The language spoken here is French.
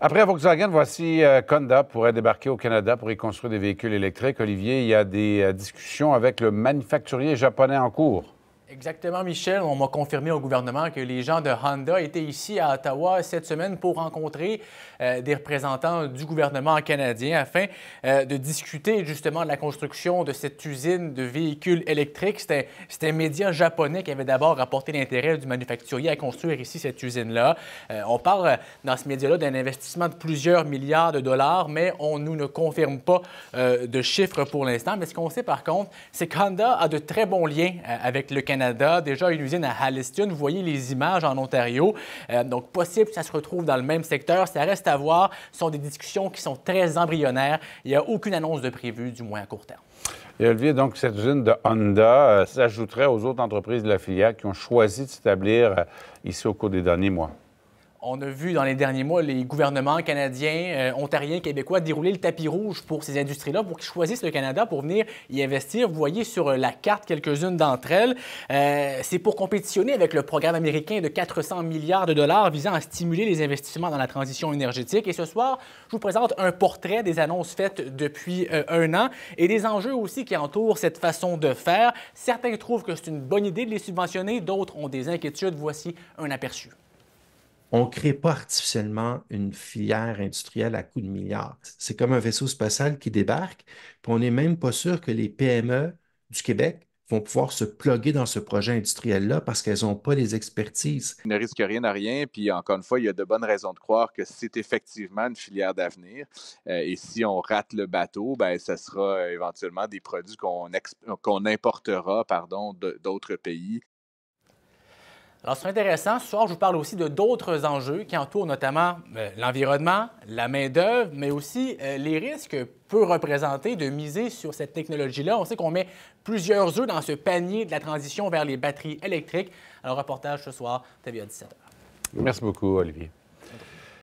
Après Volkswagen, voici Konda euh, pourrait débarquer au Canada pour y construire des véhicules électriques. Olivier, il y a des euh, discussions avec le manufacturier japonais en cours. Exactement, Michel. On m'a confirmé au gouvernement que les gens de Honda étaient ici à Ottawa cette semaine pour rencontrer euh, des représentants du gouvernement canadien afin euh, de discuter justement de la construction de cette usine de véhicules électriques. C'était un média japonais qui avait d'abord apporté l'intérêt du manufacturier à construire ici cette usine-là. Euh, on parle dans ce média-là d'un investissement de plusieurs milliards de dollars, mais on nous ne confirme pas de chiffres pour l'instant. Mais ce qu'on sait par contre, c'est que Honda a de très bons liens avec le Canada déjà une usine à Halliston. Vous voyez les images en Ontario. Euh, donc, possible que ça se retrouve dans le même secteur. Ça reste à voir. Ce sont des discussions qui sont très embryonnaires. Il n'y a aucune annonce de prévue, du moins à court terme. Et Olivier, donc, cette usine de Honda euh, s'ajouterait aux autres entreprises de la filiale qui ont choisi de s'établir euh, ici au cours des derniers mois. On a vu dans les derniers mois les gouvernements canadiens, euh, ontariens, québécois dérouler le tapis rouge pour ces industries-là, pour qu'ils choisissent le Canada pour venir y investir. Vous voyez sur euh, la carte quelques-unes d'entre elles. Euh, c'est pour compétitionner avec le programme américain de 400 milliards de dollars visant à stimuler les investissements dans la transition énergétique. Et ce soir, je vous présente un portrait des annonces faites depuis un an et des enjeux aussi qui entourent cette façon de faire. Certains trouvent que c'est une bonne idée de les subventionner, d'autres ont des inquiétudes. Voici un aperçu on ne crée pas artificiellement une filière industrielle à coups de milliards. C'est comme un vaisseau spatial qui débarque, puis on n'est même pas sûr que les PME du Québec vont pouvoir se pluguer dans ce projet industriel-là parce qu'elles n'ont pas les expertises. On ne risque rien à rien, puis encore une fois, il y a de bonnes raisons de croire que c'est effectivement une filière d'avenir. Euh, et si on rate le bateau, ben, ça sera éventuellement des produits qu'on, qu'on importera pardon, d'autres pays alors, c'est intéressant. Ce soir, je vous parle aussi de d'autres enjeux qui entourent notamment euh, l'environnement, la main-d'œuvre, mais aussi euh, les risques que peut représenter de miser sur cette technologie-là. On sait qu'on met plusieurs œufs dans ce panier de la transition vers les batteries électriques. Alors, reportage ce soir, à 17h. Merci beaucoup, Olivier.